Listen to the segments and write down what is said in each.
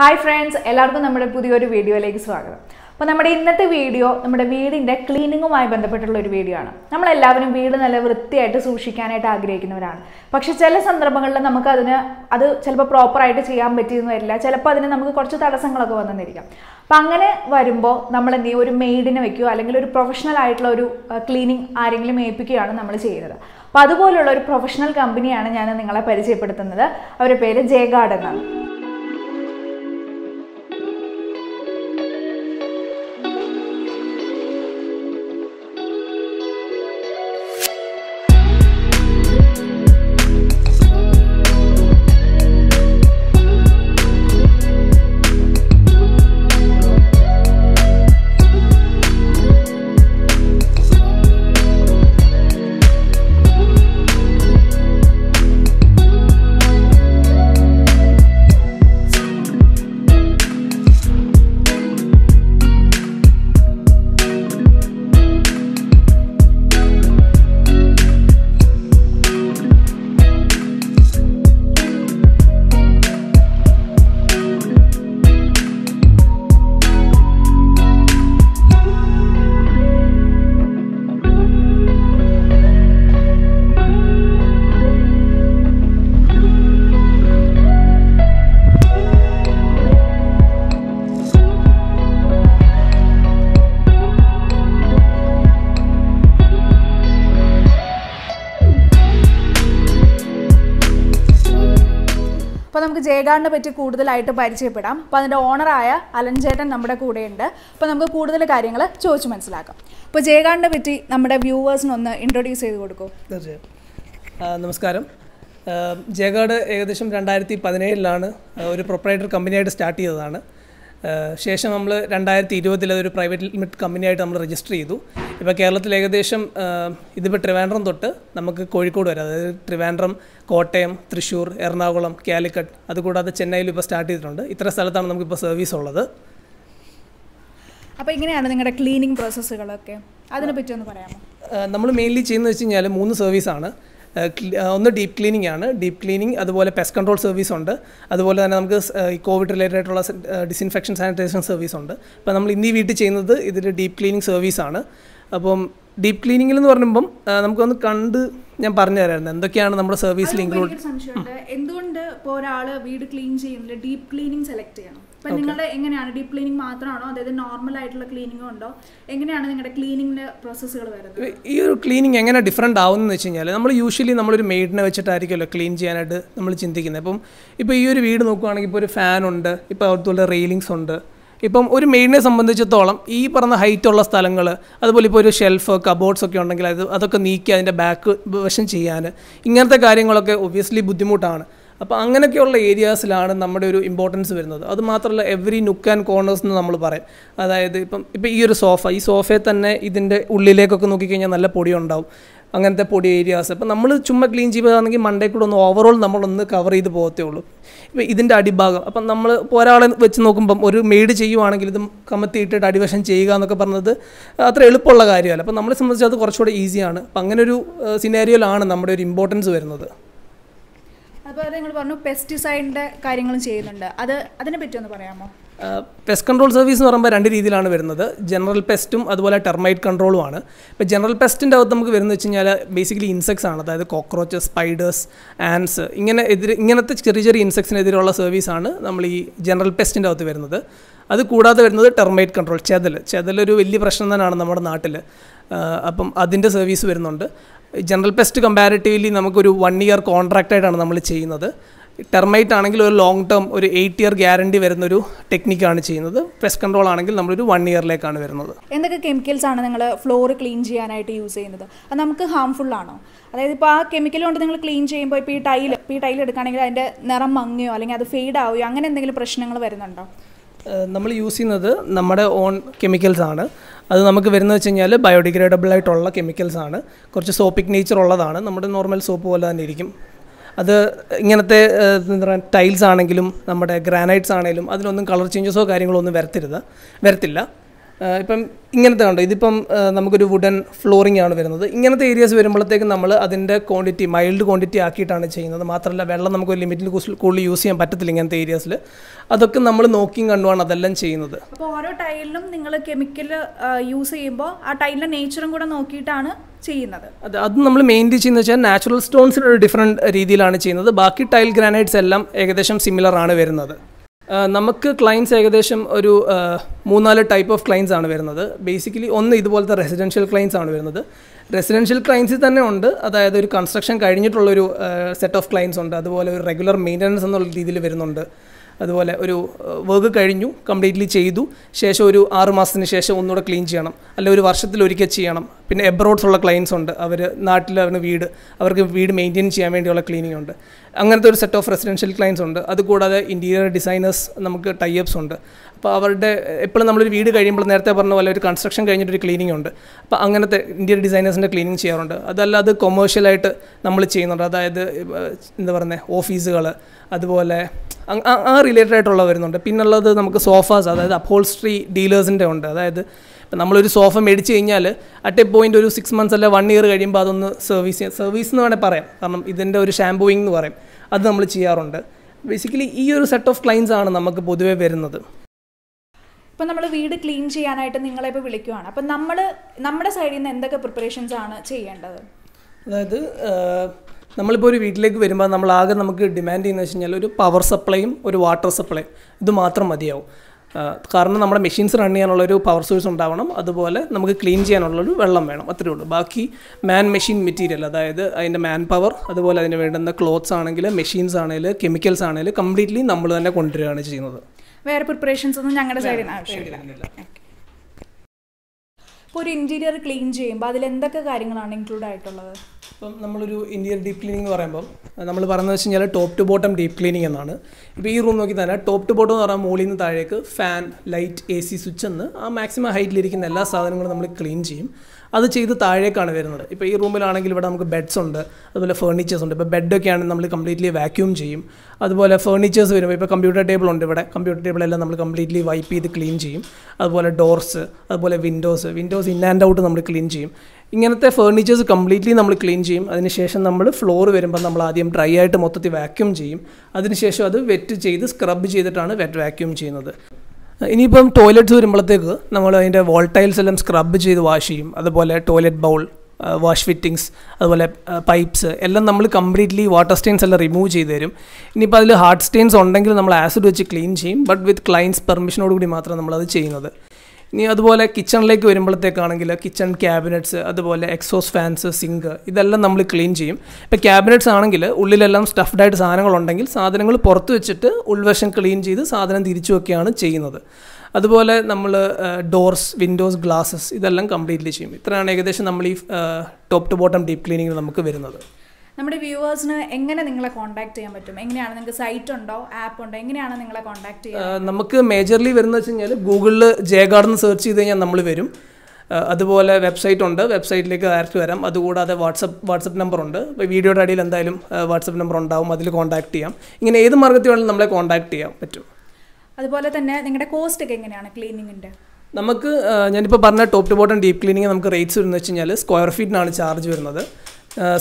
hi friends എല്ലാവർക്കും നമ്മുടെ പുതിയൊരു വീഡിയോയിലേക്ക് സ്വാഗതം അപ്പോൾ നമ്മുടെ ഇന്നത്തെ വീഡിയോ നമ്മുടെ വീടിൻ്റെ ക്ലീനിങ്ങുമായി ബന്ധപ്പെട്ടുള്ള ഒരു വീഡിയോ ആണ് നമ്മളെല്ലാവരും വീട് നല്ല വൃത്തിയായിട്ട് സൂക്ഷിക്കാനായിട്ട് ആഗ്രഹിക്കുന്നവരാണ് പക്ഷേ ചില സന്ദർഭങ്ങളിൽ നമുക്ക് അതിന് അത് ചിലപ്പോൾ പ്രോപ്പറായിട്ട് ചെയ്യാൻ പറ്റിയെന്ന് വരില്ല ചിലപ്പോൾ അതിന് നമുക്ക് കുറച്ച് തടസ്സങ്ങളൊക്കെ വന്നെന്നിരിക്കാം അപ്പം അങ്ങനെ വരുമ്പോൾ നമ്മൾ എന്ത് ചെയ്യും ഒരു മെയ്ഡിനെ വയ്ക്കുക അല്ലെങ്കിൽ ഒരു പ്രൊഫഷണൽ ആയിട്ടുള്ള ഒരു ക്ലീനിങ് ആരെങ്കിലും ഏൽപ്പിക്കുകയാണ് നമ്മൾ ചെയ്യുന്നത് അപ്പോൾ അതുപോലുള്ള ഒരു പ്രൊഫഷണൽ കമ്പനിയാണ് ഞാൻ നിങ്ങളെ പരിചയപ്പെടുത്തുന്നത് അവരുടെ പേര് ജേ ഗാർഡൻ എന്നാണ് നമുക്ക് ജയകാടിനെ പറ്റി കൂടുതലായിട്ട് പരിചയപ്പെടാം അപ്പം അതിൻ്റെ ഓണറായ അലൻ നമ്മുടെ കൂടെയുണ്ട് അപ്പോൾ നമുക്ക് കൂടുതൽ കാര്യങ്ങൾ ചോദിച്ചു മനസ്സിലാക്കാം അപ്പോൾ ജയകാടിനെ പറ്റി നമ്മുടെ വ്യൂവേഴ്സിനൊന്ന് ഇൻട്രൊഡ്യൂസ് ചെയ്ത് കൊടുക്കും തീർച്ചയായും നമസ്കാരം ജയകാട് ഏകദേശം രണ്ടായിരത്തി പതിനേഴിലാണ് ഒരു പ്രൊപ്പറേറ്റർ കമ്പനിയായിട്ട് സ്റ്റാർട്ട് ചെയ്തതാണ് ശേഷം നമ്മൾ രണ്ടായിരത്തി ഇരുപതിൽ അതൊരു പ്രൈവറ്റ് ലിമിറ്റഡ് കമ്പനിയായിട്ട് നമ്മൾ രജിസ്റ്റർ ചെയ്തു ഇപ്പോൾ കേരളത്തിൽ ഏകദേശം ഇതിപ്പോൾ ട്രിവാൻഡ്രം തൊട്ട് നമുക്ക് കോഴിക്കോട് വരെ അതായത് ട്രിവാൻഡ്രം കോട്ടയം തൃശ്ശൂർ എറണാകുളം കാലിക്കട്ട് അതുകൂടാതെ ചെന്നൈയിൽ ഇപ്പോൾ സ്റ്റാർട്ട് ചെയ്തിട്ടുണ്ട് ഇത്ര സ്ഥലത്താണ് നമുക്കിപ്പോൾ സർവീസ് ഉള്ളത് അപ്പോൾ ഇങ്ങനെയാണ് നിങ്ങളുടെ ക്ലീനിങ് പ്രോസസ്സുകളൊക്കെ അതിനെപ്പറ്റി ഒന്ന് പറയാമോ നമ്മൾ മെയിൻലി ചെയ്യുന്നത് വെച്ച് കഴിഞ്ഞാൽ മൂന്ന് സർവീസാണ് ഒന്ന് ഡീപ് ക്ലീനിങ് ആണ് ഡീപ് ക്ലീനിങ് അതുപോലെ പെസ്റ്റ് കൺട്രോൾ സർവീസ് ഉണ്ട് അതുപോലെ തന്നെ നമുക്ക് ഈ കോവിഡ് റിലേറ്റഡ് ആയിട്ടുള്ള ഡിസിൻഫെക്ഷൻ സാനിറ്റൈസേഷൻ സർവീസ് ഉണ്ട് അപ്പോൾ നമ്മൾ ഇന്നീ വീട്ടിൽ ചെയ്യുന്നത് ഇതിൽ ഡീപ് ക്ലീനിങ് സർവീസാണ് അപ്പം ഡീപ് ക്ലീനിങ്ങിൽ എന്ന് പറയുമ്പം നമുക്കൊന്ന് കണ്ട് ഞാൻ പറഞ്ഞു തരായിരുന്നു എന്തൊക്കെയാണ് നമ്മുടെ സർവീസിൽ ഇൻക്ലൂഡ് എന്തുകൊണ്ട് ഇപ്പോൾ ഒരാൾ വീട് ക്ലീൻ ചെയ്യുന്നില്ല ഡീപ് ക്ലീനിങ് സെലക്ട് ചെയ്യണം ഇപ്പം നിങ്ങളുടെ എങ്ങനെയാണ് ഡീപ് ക്ലീനിങ് മാത്രമാണോ അതായത് നോർമൽ ആയിട്ടുള്ള ക്ലീനിങ്ങും ഉണ്ടോ എങ്ങനെയാണ് നിങ്ങളുടെ ക്ലീനിങ്ങിൻ്റെ പ്രോസസ്സുകൾ വരുന്നത് ഈ ഒരു ക്ലീനിങ് എങ്ങനെ ഡിഫറെൻ്റ് ആവുന്നു വെച്ച് കഴിഞ്ഞാൽ നമ്മൾ യൂഷ്വലി നമ്മളൊരു മെയ്ഡിനെ വെച്ചിട്ടായിരിക്കുമല്ലോ ക്ലീൻ ചെയ്യാനായിട്ട് നമ്മൾ ചിന്തിക്കുന്നത് അപ്പം ഇപ്പോൾ ഈ ഒരു വീട് നോക്കുകയാണെങ്കിൽ ഇപ്പോൾ ഒരു ഫാൻ ഉണ്ട് ഇപ്പോൾ അവിടുത്തെ റെയിലിങ്സ് ഉണ്ട് ഇപ്പം ഒരു മെയിഡിനെ സംബന്ധിച്ചിടത്തോളം ഈ പറഞ്ഞ ഹൈറ്റ് ഉള്ള സ്ഥലങ്ങൾ അതുപോലെ ഇപ്പോൾ ഒരു ഷെൽഫ് കബോർഡ്സ് ഒക്കെ ഉണ്ടെങ്കിൽ അത് അതൊക്കെ നീക്കി അതിൻ്റെ ബാക്ക് വശം ചെയ്യാൻ ഇങ്ങനത്തെ കാര്യങ്ങളൊക്കെ ഒബ്വിയസ്ലി ബുദ്ധിമുട്ടാണ് അപ്പോൾ അങ്ങനെയൊക്കെയുള്ള ഏരിയാസിലാണ് നമ്മുടെ ഒരു ഇമ്പോർട്ടൻസ് വരുന്നത് അത് മാത്രമല്ല എവറി നുക്ക് ആൻഡ് കോർണേഴ്സ് എന്ന് നമ്മൾ പറയും അതായത് ഇപ്പം ഇപ്പം ഈ ഒരു സോഫ ഈ സോഫയെ തന്നെ ഇതിൻ്റെ ഉള്ളിലേക്കൊക്കെ നോക്കിക്കഴിഞ്ഞാൽ നല്ല പൊടി ഉണ്ടാവും അങ്ങനത്തെ പൊടി ഏരിയാസ് അപ്പോൾ നമ്മൾ ചുമ്മാ ക്ലീൻ ചെയ്യുകയാണെങ്കിൽ മണ്ടേ കൂടെ ഒന്ന് ഓവറോൾ നമ്മളൊന്ന് കവർ ചെയ്ത് പോകത്തേ ഉള്ളൂ ഇപ്പം ഇതിൻ്റെ അടിഭാഗം അപ്പം നമ്മൾ ഇപ്പോൾ ഒരാളെ വെച്ച് നോക്കുമ്പം ഒരു മെയ്ഡ് ചെയ്യുവാണെങ്കിൽ ഇത് കമത്തിയിട്ടിട്ട് അടിവശം ചെയ്യുക എന്നൊക്കെ പറഞ്ഞത് അത്ര എളുപ്പമുള്ള കാര്യമല്ല അപ്പോൾ നമ്മളെ സംബന്ധിച്ച് അത് കുറച്ചുകൂടെ ഈസിയാണ് അപ്പം അങ്ങനെ ഒരു സിനാരിയോയിലാണ് നമ്മുടെ ഒരു ഇമ്പോർട്ടൻസ് വരുന്നത് അപ്പോൾ നിങ്ങൾ പറഞ്ഞു പെസ്റ്റിസൈഡിൻ്റെ കാര്യങ്ങളും ചെയ്യുന്നുണ്ട് അത് അതിനെ പറ്റി ഒന്ന് പറയാമോ പെസ്റ്റ് കൺട്രോൾ സർവീസ് എന്ന് പറയുമ്പോൾ രണ്ട് രീതിയിലാണ് വരുന്നത് ജനറൽ പെസ്റ്റും അതുപോലെ ടെർമൈറ്റ് കൺട്രോളും ആണ് ഇപ്പോൾ ജനറൽ പെസ്റ്റിൻ്റെ അകത്ത് നമുക്ക് വരുന്നത് വെച്ച് കഴിഞ്ഞാൽ ബേസിക്കലി ഇൻസെക്ട്സ് ആണ് അതായത് കോക്രോച്ച് സ്പൈഡേഴ്സ് ആൻസ് ഇങ്ങനെ എതിരെ ഇങ്ങനത്തെ ചെറിയ ചെറിയ ഇൻസെക്ട്സിനെതിരെയുള്ള സർവീസാണ് നമ്മൾ ഈ ജനറൽ പെസ്റ്റിൻ്റെ അകത്ത് വരുന്നത് അത് കൂടാതെ വരുന്നത് ടെർമൈറ്റ് കൺട്രോൾ ചെതൽ ചെതലൊരു വലിയ പ്രശ്നം തന്നെയാണ് നമ്മുടെ നാട്ടിൽ uh, അപ്പം അതിൻ്റെ സർവീസ് വരുന്നുണ്ട് ജനറൽ പെസ്റ്റ് കമ്പാരിറ്റീവ്ലി നമുക്കൊരു വൺ ഇയർ കോൺട്രാക്റ്റായിട്ടാണ് നമ്മൾ ചെയ്യുന്നത് ടെർമൈറ്റ് ആണെങ്കിൽ ഒരു ലോങ് ടേം ഒരു എയ്റ്റ് ഇയർ ഗ്യാരണ്ടി വരുന്ന ഒരു ടെക്നിക്കാണ് ചെയ്യുന്നത് പെസ്റ്റ് കൺട്രോൾ ആണെങ്കിൽ നമ്മളൊരു വൺ ഇയറിലേക്കാണ് വരുന്നത് എന്തൊക്കെ കെമിക്കൽസ് ആണ് നിങ്ങൾ ഫ്ലോർ ക്ലീൻ ചെയ്യാനായിട്ട് യൂസ് ചെയ്യുന്നത് അത് നമുക്ക് ഹാംഫുൾ ആണോ അതായത് ഇപ്പോൾ ആ കെമിക്കൽ കൊണ്ട് നിങ്ങൾ ക്ലീൻ ചെയ്യുമ്പോൾ ഇപ്പോൾ ഈ ടൈൽ ഇപ്പോൾ ഈ ടൈൽ എടുക്കുകയാണെങ്കിൽ അതിൻ്റെ നിറം മങ്ങിയോ അല്ലെങ്കിൽ അത് ഫെയ്ഡ് ആവുകയോ അങ്ങനെ എന്തെങ്കിലും പ്രശ്നങ്ങൾ വരുന്നുണ്ടോ നമ്മൾ യൂസ് ചെയ്യുന്നത് നമ്മുടെ ഓൺ കെമിക്കൽസ് ആണ് അത് നമുക്ക് വരുന്നത് വെച്ച് കഴിഞ്ഞാൽ ബയോഡിഗ്രേഡബിൾ ആയിട്ടുള്ള കെമിക്കൽസ് ആണ് കുറച്ച് സോപ്പിക് നേച്ചർ ഉള്ളതാണ് നമ്മുടെ നോർമൽ സോപ്പ് പോലെ തന്നെ ഇരിക്കും അത് ഇങ്ങനത്തെ എന്താ പറയുക ടൈൽസ് ആണെങ്കിലും നമ്മുടെ ഗ്രാനൈറ്റ്സ് ആണെങ്കിലും അതിലൊന്നും കളർ ചേഞ്ചസോ കാര്യങ്ങളോ ഒന്നും വരത്തരുത് വരത്തില്ല ഇപ്പം ഇങ്ങനത്തെ കണ്ടോ ഇതിപ്പം നമുക്കൊരു വുഡൻ ഫ്ലോറിംഗ് ആണ് വരുന്നത് ഇങ്ങനത്തെ ഏരിയാസ് വരുമ്പോഴത്തേക്കും നമ്മൾ അതിൻ്റെ ക്വാണ്ടിറ്റി മൈൽഡ് ക്വാണ്ടിറ്റി ആക്കിയിട്ടാണ് ചെയ്യുന്നത് മാത്രമല്ല വെള്ളം നമുക്ക് ഒരു ലിമിറ്റിൽ കൂടുതൽ യൂസ് ചെയ്യാൻ പറ്റത്തില്ല ഇങ്ങനത്തെ ഏരിയാസിൽ അതൊക്കെ നമ്മൾ നോക്കിയും കണ്ടുമാണ് അതെല്ലാം ചെയ്യുന്നത് അപ്പോൾ ഓരോ ടൈലിലും നിങ്ങൾ കെമിക്കൽ യൂസ് ചെയ്യുമ്പോൾ ആ ടൈലിൻ്റെ നേച്ചറും കൂടെ നോക്കിയിട്ടാണ് ചെയ്യുന്നത് അത് അത് നമ്മൾ മെയിൻലി ചെയ്യുന്നത് വെച്ചാൽ നാച്ചുറൽ സ്റ്റോൺസിന് ഒരു ഡിഫറെൻറ്റ് രീതിയിലാണ് ചെയ്യുന്നത് ബാക്കി ടൈൽ ഗ്രാനൈറ്റ്സ് എല്ലാം ഏകദേശം സിമിലർ ആണ് വരുന്നത് നമുക്ക് ക്ലയൻസ് ഏകദേശം ഒരു മൂന്നാല് ടൈപ്പ് ഓഫ് ക്ലയൻസ് ആണ് വരുന്നത് ബേസിക്കലി ഒന്ന് ഇതുപോലത്തെ റെസിഡൻഷ്യൽ ക്ലയൻസ് ആണ് വരുന്നത് റെസിഡൻഷ്യൽ ക്ലയൻസിൽ തന്നെ ഉണ്ട് അതായത് ഒരു കൺസ്ട്രക്ഷൻ കഴിഞ്ഞിട്ടുള്ളൊരു സെറ്റ് ഓഫ് ക്ലയൻസ് ഉണ്ട് അതുപോലെ ഒരു റെഗുലർ മെയിൻ്റനൻസ് എന്നുള്ള രീതിയിൽ വരുന്നുണ്ട് അതുപോലെ ഒരു വർക്ക് കഴിഞ്ഞു കംപ്ലീറ്റ്ലി ചെയ്തു ശേഷം ഒരു ആറ് മാസത്തിന് ശേഷം ഒന്നുകൂടെ ക്ലീൻ ചെയ്യണം അല്ല ഒരു വർഷത്തിൽ ഒരിക്കൽ ചെയ്യണം പിന്നെ എബ്രോഡ്സുള്ള ക്ലയൻസ് ഉണ്ട് അവർ അവന് വീട് അവർക്ക് വീട് മെയിൻറ്റെയിൻ ചെയ്യാൻ വേണ്ടിയുള്ള ക്ലീനിങ് ഉണ്ട് അങ്ങനത്തെ ഒരു സെറ്റ് ഓഫ് റെസിഡൻഷ്യൽ ക്ലയൻസ് ഉണ്ട് അതുകൂടാതെ ഇൻറ്റീരിയർ ഡിസൈനേഴ്സ് നമുക്ക് ടൈപ്സ് ഉണ്ട് അപ്പോൾ അവരുടെ എപ്പോഴും നമ്മളൊരു വീട് കഴിയുമ്പോൾ നേരത്തെ പറഞ്ഞ പോലെ ഒരു കൺസ്ട്രക്ഷൻ കഴിഞ്ഞിട്ട് ഒരു ക്ലീനിങ് ഉണ്ട് അപ്പോൾ അങ്ങനത്തെ ഇൻറ്റീരിയർ ഡിസൈനേഴ്സിൻ്റെ ക്ലീനിങ് ചെയ്യാറുണ്ട് അതല്ലാതെ കൊമേഴ്ഷ്യലായിട്ട് നമ്മൾ ചെയ്യുന്നുണ്ട് അതായത് എന്താ പറയുന്നത് ഓഫീസുകൾ അതുപോലെ ആ റിലേറ്റഡ് ആയിട്ടുള്ള വരുന്നുണ്ട് പിന്നുള്ളത് നമുക്ക് സോഫാസ് അതായത് അപ്പോൾസ്ട്രി ഡീലേഴ്സിൻ്റെ ഉണ്ട് അതായത് ഇപ്പം നമ്മളൊരു സോഫ മേടിച്ച് കഴിഞ്ഞാൽ അറ്റ് എ പോയിൻ്റ് ഒരു സിക്സ് മന്ത്സ് അല്ല വൺ ഇയർ കഴിയുമ്പോൾ അതൊന്ന് സർവീസ് ചെയ്യാം സർവീസ് എന്ന് വേണമെങ്കിൽ പറയാം കാരണം ഇതിൻ്റെ ഒരു ഷാംപൂയിങ് എന്ന് പറയും അത് നമ്മൾ ചെയ്യാറുണ്ട് ബേസിക്കലി ഈ ഒരു സെറ്റ് ഓഫ് ക്ലൈൻസ് ആണ് നമുക്ക് പൊതുവേ വരുന്നത് ഇപ്പം നമ്മൾ വീട് ക്ലീൻ ചെയ്യാനായിട്ട് നിങ്ങളെ ഇപ്പോൾ വിളിക്കുവാണ് അപ്പം നമ്മൾ നമ്മുടെ സൈഡിൽ നിന്ന് എന്തൊക്കെ പ്രിപ്പറേഷൻസ് ആണ് ചെയ്യേണ്ടത് അതായത് നമ്മളിപ്പോൾ ഒരു വീട്ടിലേക്ക് വരുമ്പോൾ നമ്മൾ ആകെ നമുക്ക് ഡിമാൻഡ് ചെയ്യുന്നത് വെച്ച് കഴിഞ്ഞാൽ ഒരു പവർ സപ്ലൈയും ഒരു വാട്ടർ സപ്ലൈയും ഇത് മാത്രം മതിയാവും കാരണം നമ്മുടെ മെഷീൻസ് റൺ ചെയ്യാനുള്ള ഒരു പവർ സോഴ്സ് ഉണ്ടാവണം അതുപോലെ നമുക്ക് ക്ലീൻ ചെയ്യാനുള്ളൊരു വെള്ളം വേണം അത്രയേ ഉള്ളൂ ബാക്കി മാൻ മെഷീൻ മെറ്റീരിയൽ അതായത് അതിൻ്റെ മാൻ പവർ അതുപോലെ അതിന് വേണ്ടുന്ന ക്ലോത്ത്സ് ആണെങ്കിൽ മെഷീൻസ് ആണെങ്കിൽ കെമിക്കൽസ് ആണെങ്കിൽ കംപ്ലീറ്റ്ലി നമ്മൾ തന്നെ കൊണ്ടുവരികയാണ് ചെയ്യുന്നത് വേറെ പ്രിപ്പറേഷൻസ് ഒന്നും ഞങ്ങളുടെ സൈഡിൽ ആവശ്യമില്ല ഇപ്പോൾ ഒരു ഇൻറ്റീരിയർ ക്ലീൻ ചെയ്യുമ്പോൾ അതിൽ എന്തൊക്കെ കാര്യങ്ങളാണ് ഇൻക്ലൂഡ് ആയിട്ടുള്ളത് ഇപ്പം നമ്മളൊരു ഇന്ത്യൻ ഡീപ് ക്ലീനിങ് എന്ന് പറയുമ്പം നമ്മൾ പറയുന്നത് വെച്ച് കഴിഞ്ഞാൽ top to bottom deep cleaning എന്നാണ് ഇപ്പോൾ ഈ റൂം നോക്കി തന്നെ ടോപ്പ് ടു ബോട്ടം എന്ന് പറഞ്ഞാൽ മുകളിൽ നിന്ന് താഴേക്ക് fan light A C switch എന്ന് ആ മാക്സിമം ഹൈറ്റിലിരിക്കുന്ന എല്ലാ സാധനങ്ങളും നമ്മൾ ക്ലീൻ ചെയ്യും അത് ചെയ്ത് താഴേക്കാണ് വരുന്നത് ഇപ്പോൾ ഈ റൂമിലാണെങ്കിൽ ഇവിടെ നമുക്ക് ബെഡ്സ് ഉണ്ട് അതുപോലെ ഫേർണിച്ചേഴ്സ് ഉണ്ട് ഇപ്പോൾ ബെഡൊക്കെ ആണെങ്കിൽ നമ്മൾ കംപ്ലീറ്റ്ലി വാക്യൂം ചെയ്യും അതുപോലെ ഫേർണിച്ചേഴ്സ് വരുമ്പോൾ ഇപ്പോൾ കമ്പ്യൂട്ടർ ടേബിൾ ഉണ്ട് ഇവിടെ കമ്പ്യൂട്ടർ ടേബിളെല്ലാം നമ്മൾ കംപ്ലീറ്റ്ലി വൈപ്പ് ചെയ്ത് ക്ലീൻ ചെയ്യും അതുപോലെ ഡോർസ് അതുപോലെ windows windows in and out നമ്മൾ ക്ലീൻ ചെയ്യും ഇങ്ങനത്തെ ഫേർണിച്ചേഴ്സ് കംപ്ലീറ്റ്ലി നമ്മൾ ക്ലീൻ ചെയ്യും അതിനുശേഷം നമ്മൾ ഫ്ലോർ വരുമ്പോൾ നമ്മൾ ആദ്യം ഡ്രൈ ആയിട്ട് മൊത്തത്തിൽ വാക്യൂം ചെയ്യും അതിനുശേഷം അത് വെറ്റ് ചെയ്ത് സ്ക്രബ് ചെയ്തിട്ടാണ് വെറ്റ് വാക്യൂം ചെയ്യുന്നത് ഇനിയിപ്പം ടോയ്ലറ്റ്സ് വരുമ്പോഴത്തേക്ക് നമ്മൾ അതിൻ്റെ വോൾട്ടൈൽസ് എല്ലാം സ്ക്രബ് ചെയ്ത് വാഷ് ചെയ്യും അതുപോലെ ടോയ്ലറ്റ് ബൗൾ വാഷ് ഫിറ്റിങ്സ് അതുപോലെ പൈപ്പ്സ് എല്ലാം നമ്മൾ കംപ്ലീറ്റ്ലി വാട്ടർ സ്റ്റെയിൻസ് എല്ലാം റിമൂവ് ചെയ്ത് തരും ഇനിയിപ്പോൾ അതിൽ ഹാർഡ് സ്റ്റെയിൻസ് ഉണ്ടെങ്കിൽ നമ്മൾ ആസിഡ് വെച്ച് ക്ലീൻ ചെയ്യും ബട്ട് വിത്ത് ക്ലയൻസ് പെർമിഷനോട് കൂടി മാത്രമേ നമ്മളത് ചെയ്യുന്നത് ഇനി അതുപോലെ കിച്ചണിലേക്ക് വരുമ്പോഴത്തേക്കാണെങ്കിൽ കിച്ചൺ ക്യാബിനറ്റ്സ് അതുപോലെ എക്സോസ് ഫാൻസ് സിങ്ക് ഇതെല്ലാം നമ്മൾ ക്ലീൻ ചെയ്യും ഇപ്പോൾ ക്യാബിനറ്റ്സ് ആണെങ്കിൽ ഉള്ളിലെല്ലാം സ്റ്റഫ്ഡായിട്ട് ആയിട്ട് സാധനങ്ങളുണ്ടെങ്കിൽ സാധനങ്ങൾ പുറത്ത് വെച്ചിട്ട് ഉൾവശം ക്ലീൻ ചെയ്ത് സാധനം തിരിച്ചു വയ്ക്കുകയാണ് ചെയ്യുന്നത് അതുപോലെ നമ്മൾ ഡോർസ് വിൻഡോസ് ഗ്ലാസസ് ഇതെല്ലാം കംപ്ലീറ്റ്ലി ചെയ്യും ഇത്രയാണ് ഏകദേശം നമ്മൾ ഈ ടോപ്പ് ടു ബോട്ടം ഡീപ് ക്ലീനിങ്ങിൽ നമുക്ക് വരുന്നത് നമ്മുടെ വ്യൂവേഴ്സിന് എങ്ങനെ നിങ്ങളെ കോൺടാക്ട് ചെയ്യാൻ പറ്റും എങ്ങനെയാണ് നിങ്ങൾക്ക് സൈറ്റ് ഉണ്ടോ ആപ്പ് ഉണ്ടോ എങ്ങനെയാണ് നിങ്ങളെ കോൺടാക്ട് ചെയ്യുക നമുക്ക് മേജർലി വരുന്ന വെച്ച് കഴിഞ്ഞാൽ ഗൂഗിളിൽ ഗാർഡൻ സെർച്ച് ചെയ്ത് കഴിഞ്ഞാൽ നമ്മൾ വരും അതുപോലെ വെബ്സൈറ്റ് ഉണ്ട് വെബ്സൈറ്റിലേക്ക് ഡയറക്റ്റ് വരാം അതുകൂടാതെ വാട്സപ്പ് വാട്സപ്പ് നമ്പർ ഉണ്ട് ഇപ്പോൾ വീഡിയോയുടെ അടിയിൽ എന്തായാലും വാട്സപ്പ് നമ്പർ ഉണ്ടാവും അതിൽ കോൺടാക്ട് ചെയ്യാം ഇങ്ങനെ ഏത് മാർഗത്തിൽ വേണമെങ്കിലും നമ്മളെ കോൺടാക്ട് ചെയ്യാൻ പറ്റും അതുപോലെ തന്നെ നിങ്ങളുടെ കോസ്റ്റ് ഒക്കെ എങ്ങനെയാണ് ക്ലീനിങ്ങിൻ്റെ നമുക്ക് ഞാനിപ്പോൾ പറഞ്ഞ top to bottom deep cleaning നമുക്ക് റേറ്റ്സ് വരുന്നത് വെച്ച് കഴിഞ്ഞാൽ സ്ക്വയർ ഫീറ്റിനാണ് ചാർജ് വരുന്നത്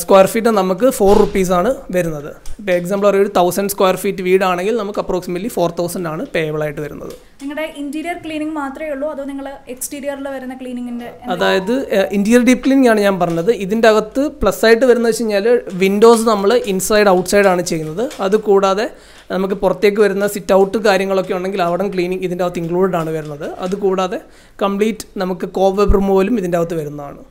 സ്ക്വയർ ഫീറ്റ് നമുക്ക് ഫോർ ആണ് വരുന്നത് ഇപ്പോൾ എക്സാമ്പിൾ പറയുക ഒരു തൗസൻഡ് സ്ക്വയർ ഫീറ്റ് വീടാണെങ്കിൽ നമുക്ക് അപ്രോക്സിമേറ്റ്ലി ഫോർ തൗസൻഡ് ആണ് പേബിൾ ആയിട്ട് വരുന്നത് നിങ്ങളുടെ ഇന്റീരിയർ ക്ലീനിങ് മാത്രമേ ഉള്ളൂ അതോ നിങ്ങൾ എക്സ്റ്റീരിയറിൽ വരുന്ന ക്ലീനിങ്ങിൻ്റെ അതായത് ഇന്റീരിയർ ഡീപ് ക്ലീനിങ് ആണ് ഞാൻ പറഞ്ഞത് ഇതിൻ്റെ അകത്ത് പ്ലസ് ആയിട്ട് വരുന്നത് വെച്ച് കഴിഞ്ഞാൽ വിൻഡോസ് നമ്മൾ ഇൻസൈഡ് ഔട്ട്സൈഡ് ആണ് ചെയ്യുന്നത് അത് കൂടാതെ നമുക്ക് പുറത്തേക്ക് വരുന്ന സിറ്റ് ഔട്ട് കാര്യങ്ങളൊക്കെ ഉണ്ടെങ്കിൽ അവിടെ ക്ലീനിങ് ഇതിൻ്റെ അകത്ത് ഇൻക്ലൂഡഡ് ആണ് വരുന്നത് അതുകൂടാതെ കംപ്ലീറ്റ് നമുക്ക് കോവ് റിമൂവലും ഇതിൻ്റെ അകത്ത് വരുന്നതാണ്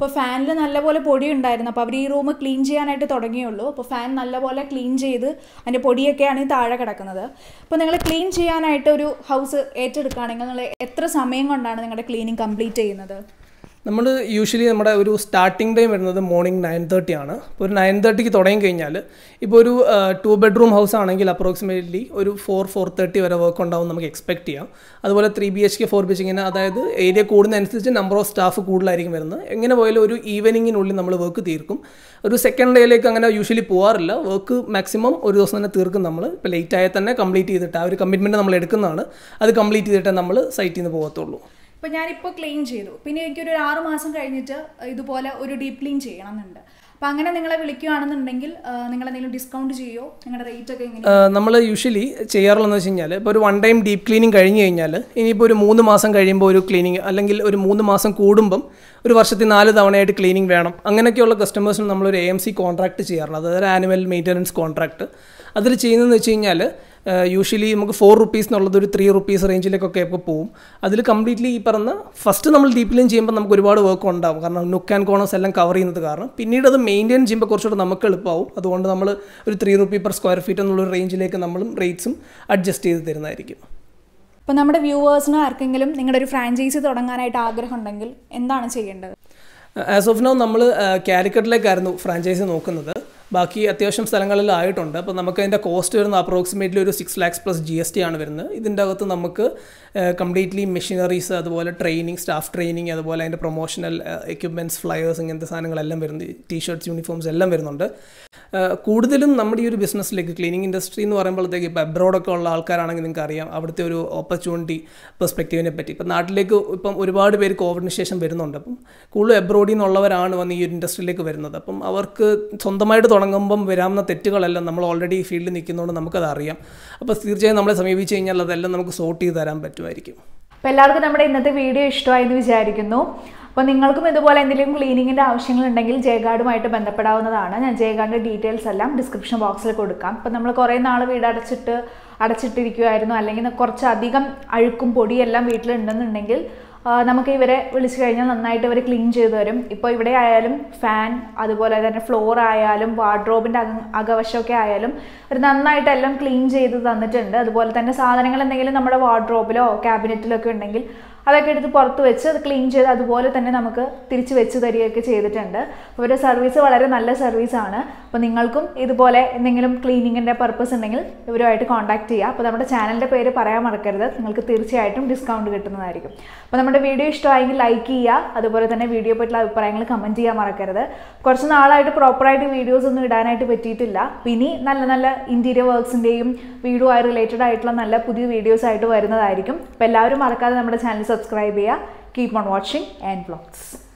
അപ്പോൾ ഫാനിൽ നല്ലപോലെ പൊടി ഉണ്ടായിരുന്നു അപ്പോൾ അവർ ഈ റൂം ക്ലീൻ ചെയ്യാനായിട്ട് തുടങ്ങിയുള്ളൂ അപ്പോൾ ഫാൻ നല്ലപോലെ ക്ലീൻ ചെയ്ത് അതിൻ്റെ പൊടിയൊക്കെയാണ് ഈ താഴെ കിടക്കുന്നത് അപ്പോൾ നിങ്ങൾ ക്ലീൻ ചെയ്യാനായിട്ട് ഒരു ഹൗസ് ഏറ്റെടുക്കുകയാണെങ്കിൽ നിങ്ങൾ എത്ര സമയം കൊണ്ടാണ് നിങ്ങളുടെ ക്ലീനിങ് കംപ്ലീറ്റ് ചെയ്യുന്നത് നമ്മൾ യൂഷ്വലി നമ്മുടെ ഒരു സ്റ്റാർട്ടിംഗ് ടൈം വരുന്നത് മോർണിംഗ് നയൻ തേർട്ടി ആണ് അപ്പോൾ ഒരു നയൻ തേർട്ടിക്ക് തുടങ്ങി കഴിഞ്ഞാൽ ഇപ്പോൾ ഒരു ടു ബെഡ്റൂം ഹൗസ് ആണെങ്കിൽ അപ്രോക്സിമേറ്റ്ലി ഒരു ഫോർ ഫോർ തേർട്ടി വരെ വർക്ക് ഉണ്ടാവും നമുക്ക് എക്സ്പെക്ട് ചെയ്യാം അതുപോലെ three B H K four B H ഇങ്ങനെ അതായത് ഏരിയ കൂടുന്നതനുസരിച്ച് നമ്പർ ഓഫ് സ്റ്റാഫ് കൂടുതലായിരിക്കും വരുന്നത് എങ്ങനെ പോയാലും ഒരു ഈവനിങ്ങിനുള്ളിൽ നമ്മൾ വർക്ക് തീർക്കും ഒരു സെക്കൻഡ് ഡേയിലേക്ക് അങ്ങനെ യൂഷ്വലി പോകാറില്ല വർക്ക് മാക്സിമം ഒരു ദിവസം തന്നെ തീർക്കും നമ്മൾ ഇപ്പോൾ ലേറ്റ് ആയാൽ തന്നെ കംപ്ലീറ്റ് ചെയ്തിട്ട് ആ ഒരു കമ്മിറ്റ്മെൻറ്റ് നമ്മൾ എടുക്കുന്നതാണ് അത് കംപ്ലീറ്റ് ചെയ്തിട്ടേ നമ്മൾ സൈറ്റിൽ നിന്ന് പോകത്തുള്ളൂ ഇപ്പോൾ ഞാനിപ്പോൾ ക്ലീൻ ചെയ്തു പിന്നെ എനിക്കൊരു ആറ് മാസം കഴിഞ്ഞിട്ട് ഇതുപോലെ ഒരു ഡീപ് ക്ലീൻ ചെയ്യണം എന്നുണ്ട് അപ്പം അങ്ങനെ നിങ്ങളെ വിളിക്കുകയാണെന്നുണ്ടെങ്കിൽ നിങ്ങൾ എന്തെങ്കിലും ഡിസ്കൗണ്ട് ചെയ്യോ നിങ്ങളുടെ റേറ്റ് ഒക്കെ നമ്മൾ യൂഷ്വലി ചെയ്യാറുള്ളതെന്ന് വെച്ച് കഴിഞ്ഞാൽ ഇപ്പോൾ ഒരു വൺ ടൈം ഡീപ് ക്ലീനിങ് കഴിഞ്ഞ് കഴിഞ്ഞാൽ ഇനിയിപ്പോൾ ഒരു മൂന്ന് മാസം കഴിയുമ്പോൾ ഒരു ക്ലീനിങ് അല്ലെങ്കിൽ ഒരു മൂന്ന് മാസം കൂടുമ്പം ഒരു വർഷത്തിൽ നാല് തവണയായിട്ട് ക്ലീനിങ് വേണം അങ്ങനെയൊക്കെയുള്ള കസ്റ്റമേഴ്സിന് നമ്മളൊരു എ എം സി കോൺട്രാക്ട് ചെയ്യാറുണ്ട് അതായത് ആനുവൽ മെയിൻ്റനൻസ് കോൺട്രാക്ട് അതിൽ ചെയ്യുന്നതെന്ന് വെച്ച് കഴിഞ്ഞാൽ യൂഷ്വലി നമുക്ക് ഫോർ റുപ്പീസ് എന്നുള്ളത് ഒരു ത്രീ റുപ്പീസ് റേഞ്ചിലേക്കൊക്കെ ഒക്കെ പോവും അതിൽ കംപ്ലീറ്റ്ലി ഈ പറഞ്ഞ ഫസ്റ്റ് നമ്മൾ ഡീപ് ലൈൻ ചെയ്യുമ്പോൾ നമുക്ക് ഒരുപാട് വർക്ക് ഉണ്ടാവും കാരണം നുക്ക് ആൻഡ് കോണേഴ്സ് എല്ലാം കവർ ചെയ്യുന്നത് കാരണം പിന്നീട് അത് മെയിൻറ്റെയിൻ ചെയ്യുമ്പോൾ കുറച്ചുകൂടെ നമുക്ക് എളുപ്പമാവും അതുകൊണ്ട് നമ്മൾ ഒരു three rupee per square feet എന്നുള്ള റേഞ്ചിലേക്ക് നമ്മളും റേറ്റ്സും അഡ്ജസ്റ്റ് ചെയ്ത് തരുന്നതായിരിക്കും അപ്പോൾ നമ്മുടെ വ്യൂവേഴ്സിനോ ആർക്കെങ്കിലും നിങ്ങളുടെ ഒരു ഫ്രാഞ്ചൈസി തുടങ്ങാനായിട്ട് ആഗ്രഹം ഉണ്ടെങ്കിൽ എന്താണ് ചെയ്യേണ്ടത് ആസ് ഓഫ് നൗ നമ്മൾ കാലിക്കറ്റിലേക്കായിരുന്നു ഫ്രാഞ്ചൈസി നോക്കുന്നത് ബാക്കി അത്യാവശ്യം സ്ഥലങ്ങളിലായിട്ടുണ്ട് അപ്പോൾ നമുക്ക് അതിൻ്റെ കോസ്റ്റ് വരുന്ന അപ്രോക്സിമേറ്റ്ലി ഒരു six lakhs plus G S T ആണ് വരുന്നത് ഇതിൻ്റെ അകത്ത് നമുക്ക് കംപ്ലീറ്റ്ലി മെഷീനറീസ് അതുപോലെ ട്രെയിനിങ് സ്റ്റാഫ് ട്രെയിനിങ് അതുപോലെ അതിൻ്റെ പ്രൊമോഷണൽ എക്യുപ്മെൻറ്റ്സ് ഫ്ലയേഴ്സ് ഇങ്ങനത്തെ സാധനങ്ങളെല്ലാം വരുന്നുണ്ട് ടീഷർട്ട്സ് യൂണിഫോംസ് എല്ലാം വരുന്നുണ്ട് കൂടുതലും നമ്മുടെ ഈ ഒരു ബിസിനസ്സിലേക്ക് ക്ലീനിങ് ഇൻഡസ്ട്രി എന്ന് പറയുമ്പോഴത്തേക്ക് ഇപ്പോൾ അബ്രോഡൊക്കെ ഉള്ള ആൾക്കാരാണെങ്കിൽ നിങ്ങൾക്ക് അറിയാം അവിടുത്തെ ഒരു ഓപ്പർച്യൂണിറ്റി പെർസ്പെക്റ്റീവിനെ പറ്റി ഇപ്പം നാട്ടിലേക്ക് ഇപ്പം ഒരുപാട് പേര് കോവിഡിന് ശേഷം വരുന്നുണ്ട് അപ്പം കൂടുതലും എബ്രോഡിൽ നിന്നുള്ളവരാണ് വന്ന് ഈ ഒരു ഇൻഡസ്ട്രിയിലേക്ക് വരുന്നത് അപ്പം അവർക്ക് സ്വന്തമായിട്ട് തുടങ്ങുമ്പം വരാവുന്ന തെറ്റുകളെല്ലാം നമ്മൾ ഓൾറെഡി ഫീൽഡിൽ നിൽക്കുന്നതുകൊണ്ട് നമുക്കത് അറിയാം അപ്പോൾ തീർച്ചയായും നമ്മളെ സമീപിച്ച് കഴിഞ്ഞാൽ അതെല്ലാം നമുക്ക് സോർട്ട് ചെയ്ത് തരാൻ പറ്റും പറ്റുമായിരിക്കും അപ്പോൾ എല്ലാവർക്കും നമ്മുടെ ഇന്നത്തെ വീഡിയോ ഇഷ്ടമായെന്ന് വിചാരിക്കുന്നു അപ്പോൾ നിങ്ങൾക്കും ഇതുപോലെ എന്തെങ്കിലും ക്ലീനിങ്ങിൻ്റെ ആവശ്യങ്ങളുണ്ടെങ്കിൽ ജയഗാർഡുമായിട്ട് ബന്ധപ്പെടാവുന്നതാണ് ഞാൻ ജയഗാർഡിൻ്റെ ഡീറ്റെയിൽസ് എല്ലാം ഡിസ്ക്രിപ്ഷൻ ബോക്സിൽ കൊടുക്കാം അപ്പോൾ നമ്മൾ കുറേ നാൾ വീട് അടച്ചിട്ട് അടച്ചിട്ടിരിക്കുമായിരുന്നു അല്ലെങ്കിൽ കുറച്ചധികം അഴുക്കും പൊടിയെല്ലാം വീട്ടിലുണ്ടെന്നുണ്ടെങ്കിൽ നമുക്ക് ഇവരെ വിളിച്ചു കഴിഞ്ഞാൽ നന്നായിട്ട് ഇവർ ക്ലീൻ ചെയ്തു തരും ഇപ്പോൾ ഇവിടെ ആയാലും ഫാൻ അതുപോലെ തന്നെ ഫ്ലോർ ആയാലും വാർഡ്രോബിൻ്റെ അകവശമൊക്കെ ആയാലും അവർ നന്നായിട്ട് എല്ലാം ക്ലീൻ ചെയ്ത് തന്നിട്ടുണ്ട് അതുപോലെ തന്നെ സാധനങ്ങൾ എന്തെങ്കിലും നമ്മുടെ വാർഡ്രോബിലോ ക്യാബിനറ്റിലൊക്കെ ഉണ്ടെങ്കിൽ അതൊക്കെ എടുത്ത് പുറത്ത് വെച്ച് അത് ക്ലീൻ ചെയ്ത് അതുപോലെ തന്നെ നമുക്ക് തിരിച്ച് വെച്ച് തരികയൊക്കെ ചെയ്തിട്ടുണ്ട് അവരുടെ സർവീസ് വളരെ നല്ല സർവീസാണ് അപ്പോൾ നിങ്ങൾക്കും ഇതുപോലെ എന്തെങ്കിലും ക്ലീനിങ്ങിൻ്റെ പർപ്പസ് ഉണ്ടെങ്കിൽ ഇവരുമായിട്ട് കോൺടാക്ട് ചെയ്യുക അപ്പോൾ നമ്മുടെ ചാനലിൻ്റെ പേര് പറയാൻ മറക്കരുത് നിങ്ങൾക്ക് തീർച്ചയായിട്ടും ഡിസ്കൗണ്ട് കിട്ടുന്നതായിരിക്കും അപ്പോൾ നമ്മുടെ വീഡിയോ ഇഷ്ടമായെങ്കിൽ ലൈക്ക് ചെയ്യുക അതുപോലെ തന്നെ വീഡിയോ പറ്റിയുള്ള അഭിപ്രായങ്ങൾ കമൻറ്റ് ചെയ്യാൻ മറക്കരുത് കുറച്ച് നാളായിട്ട് പ്രോപ്പറായിട്ട് വീഡിയോസ് ഒന്നും ഇടാനായിട്ട് പറ്റിയിട്ടില്ല ഇനി നല്ല നല്ല ഇൻറ്റീരിയർ വർക്ക്സിൻ്റെയും ആയി റിലേറ്റഡ് ആയിട്ടുള്ള നല്ല പുതിയ വീഡിയോസ് ആയിട്ട് വരുന്നതായിരിക്കും അപ്പോൾ എല്ലാവരും മറക്കാതെ നമ്മുടെ ചാനൽ സബ്സ്ക്രൈബ് ചെയ്യുക keep on watching and blogs